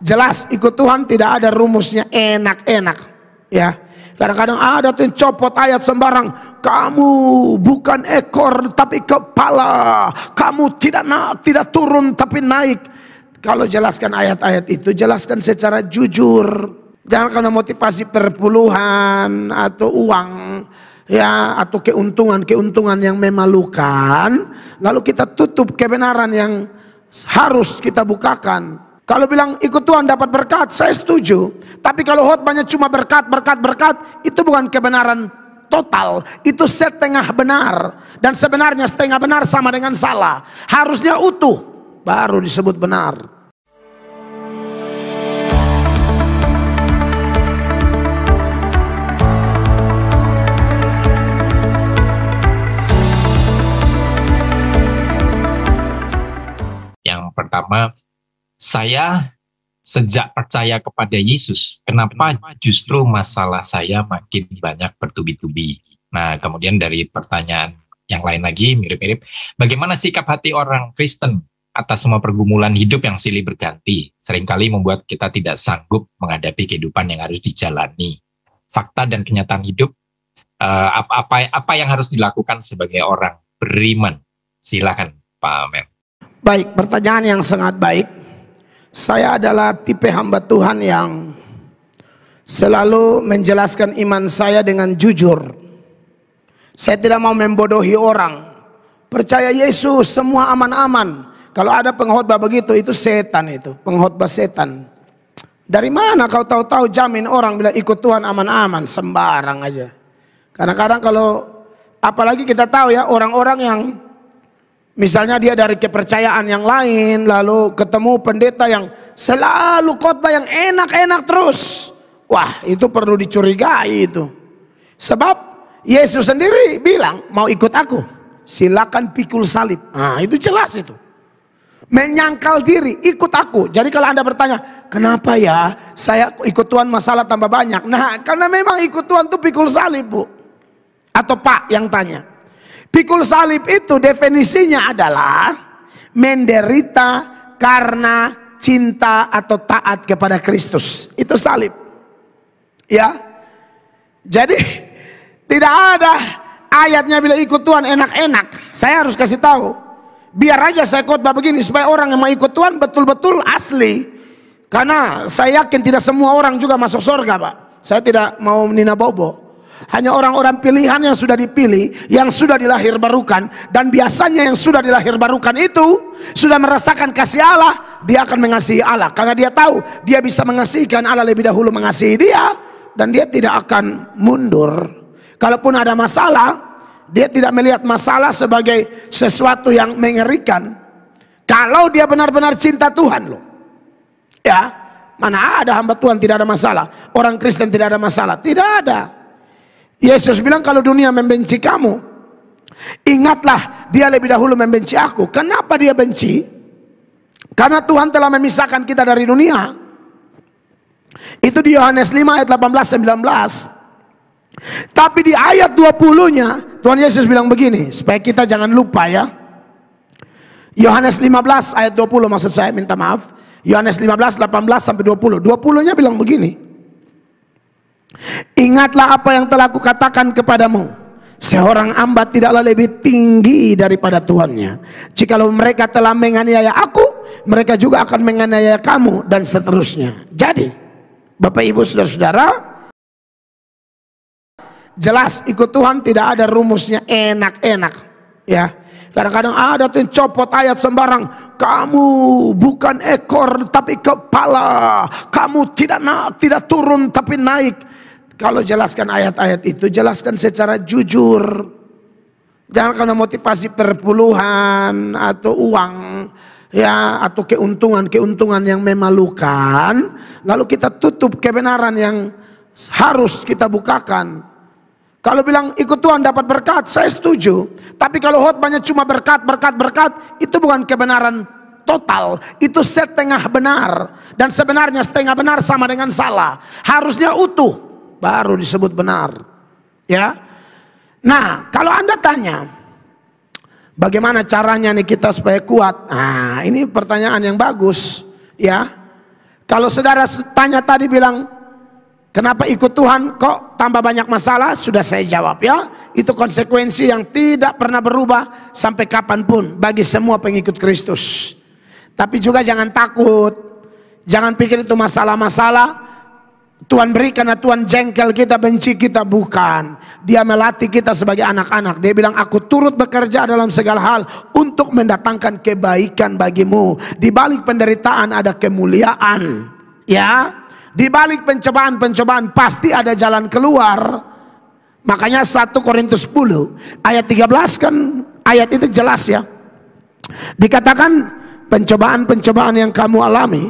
Jelas ikut Tuhan tidak ada rumusnya enak-enak. Ya. Kadang-kadang ada tuh copot ayat sembarang. Kamu bukan ekor tapi kepala. Kamu tidak na tidak turun tapi naik. Kalau jelaskan ayat-ayat itu jelaskan secara jujur. Jangan karena motivasi perpuluhan atau uang ya atau keuntungan-keuntungan yang memalukan lalu kita tutup kebenaran yang harus kita bukakan kalau bilang ikut Tuhan dapat berkat, saya setuju. Tapi kalau hot banyak cuma berkat, berkat, berkat, itu bukan kebenaran total. Itu setengah benar. Dan sebenarnya setengah benar sama dengan salah. Harusnya utuh, baru disebut benar. Yang pertama, saya sejak percaya kepada Yesus, kenapa justru masalah saya makin banyak bertubi-tubi? Nah, kemudian dari pertanyaan yang lain lagi mirip-mirip, bagaimana sikap hati orang Kristen atas semua pergumulan hidup yang silih berganti, seringkali membuat kita tidak sanggup menghadapi kehidupan yang harus dijalani. Fakta dan kenyataan hidup, eh, apa, apa, apa yang harus dilakukan sebagai orang beriman? Silakan, Pak Amel. Baik, pertanyaan yang sangat baik saya adalah tipe hamba Tuhan yang selalu menjelaskan iman saya dengan jujur. Saya tidak mau membodohi orang. Percaya Yesus, semua aman-aman. Kalau ada pengkhotbah begitu, itu setan itu, pengkhotbah setan. Dari mana kau tahu-tahu jamin orang bila ikut Tuhan aman-aman, sembarang aja. Kadang-kadang kalau apalagi kita tahu ya orang-orang yang Misalnya dia dari kepercayaan yang lain, lalu ketemu pendeta yang selalu khotbah yang enak-enak terus. Wah, itu perlu dicurigai itu. Sebab Yesus sendiri bilang, mau ikut aku, silakan pikul salib. Nah, itu jelas itu. Menyangkal diri, ikut aku. Jadi kalau Anda bertanya, kenapa ya saya ikut Tuhan masalah tambah banyak? Nah, karena memang ikut Tuhan itu pikul salib, Bu. Atau Pak yang tanya. Pikul salib itu definisinya adalah menderita karena cinta atau taat kepada Kristus. Itu salib. Ya. Jadi tidak ada ayatnya bila ikut Tuhan enak-enak. Saya harus kasih tahu. Biar aja saya khotbah begini supaya orang yang mau ikut Tuhan betul-betul asli. Karena saya yakin tidak semua orang juga masuk surga, Pak. Saya tidak mau nina bobo. Hanya orang-orang pilihan yang sudah dipilih, yang sudah dilahir barukan, dan biasanya yang sudah dilahir barukan itu sudah merasakan kasih Allah, dia akan mengasihi Allah karena dia tahu dia bisa mengasihkan Allah lebih dahulu mengasihi dia, dan dia tidak akan mundur. Kalaupun ada masalah, dia tidak melihat masalah sebagai sesuatu yang mengerikan. Kalau dia benar-benar cinta Tuhan, loh, ya, mana ada hamba Tuhan tidak ada masalah, orang Kristen tidak ada masalah, tidak ada. Yesus bilang kalau dunia membenci kamu, ingatlah dia lebih dahulu membenci aku. Kenapa dia benci? Karena Tuhan telah memisahkan kita dari dunia. Itu di Yohanes 5 ayat 18 19. Tapi di ayat 20-nya Tuhan Yesus bilang begini, supaya kita jangan lupa ya. Yohanes 15 ayat 20 maksud saya minta maaf. Yohanes 15 18 sampai 20. 20-nya bilang begini. Ingatlah apa yang telah kukatakan kepadamu. Seorang hamba tidaklah lebih tinggi daripada Tuhannya. Jikalau mereka telah menganiaya aku, mereka juga akan menganiaya kamu dan seterusnya. Jadi, Bapak Ibu Saudara-saudara, jelas ikut Tuhan tidak ada rumusnya enak-enak, ya. Kadang-kadang ada tuh copot ayat sembarang. Kamu bukan ekor tapi kepala. Kamu tidak naik tidak turun tapi naik. Kalau jelaskan ayat-ayat itu, jelaskan secara jujur. Jangan karena motivasi perpuluhan atau uang ya atau keuntungan-keuntungan yang memalukan, lalu kita tutup kebenaran yang harus kita bukakan. Kalau bilang ikut Tuhan dapat berkat, saya setuju. Tapi kalau hot banyak cuma berkat, berkat, berkat, itu bukan kebenaran total. Itu setengah benar. Dan sebenarnya setengah benar sama dengan salah. Harusnya utuh baru disebut benar. Ya. Nah, kalau Anda tanya, bagaimana caranya nih kita supaya kuat? Nah, ini pertanyaan yang bagus, ya. Kalau saudara tanya tadi bilang, kenapa ikut Tuhan kok tambah banyak masalah? Sudah saya jawab ya. Itu konsekuensi yang tidak pernah berubah sampai kapanpun bagi semua pengikut Kristus. Tapi juga jangan takut, Jangan pikir itu masalah-masalah Tuhan beri karena Tuhan jengkel kita, benci kita, bukan. Dia melatih kita sebagai anak-anak. Dia bilang, aku turut bekerja dalam segala hal untuk mendatangkan kebaikan bagimu. Di balik penderitaan ada kemuliaan. Ya, di balik pencobaan-pencobaan pasti ada jalan keluar. Makanya 1 Korintus 10 ayat 13 kan ayat itu jelas ya. Dikatakan pencobaan-pencobaan yang kamu alami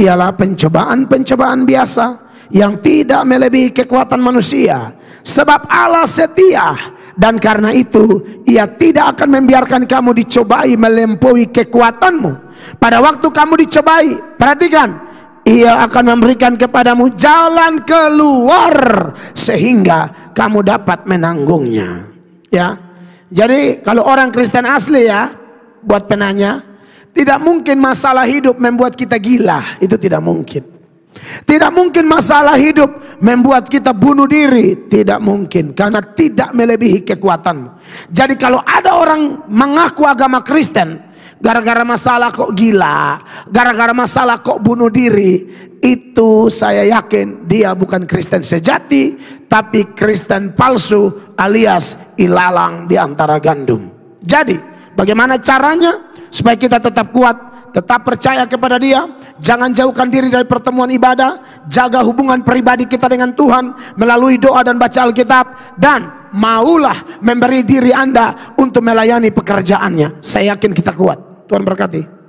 ialah pencobaan-pencobaan biasa yang tidak melebihi kekuatan manusia. Sebab Allah setia dan karena itu ia tidak akan membiarkan kamu dicobai melampaui kekuatanmu. Pada waktu kamu dicobai, perhatikan, ia akan memberikan kepadamu jalan keluar sehingga kamu dapat menanggungnya. Ya. Jadi kalau orang Kristen asli ya, buat penanya, tidak mungkin masalah hidup membuat kita gila, itu tidak mungkin. Tidak mungkin masalah hidup membuat kita bunuh diri. Tidak mungkin. Karena tidak melebihi kekuatan. Jadi kalau ada orang mengaku agama Kristen. Gara-gara masalah kok gila. Gara-gara masalah kok bunuh diri. Itu saya yakin dia bukan Kristen sejati. Tapi Kristen palsu alias ilalang di antara gandum. Jadi bagaimana caranya supaya kita tetap kuat tetap percaya kepada dia, jangan jauhkan diri dari pertemuan ibadah, jaga hubungan pribadi kita dengan Tuhan melalui doa dan baca Alkitab dan maulah memberi diri Anda untuk melayani pekerjaannya. Saya yakin kita kuat. Tuhan berkati.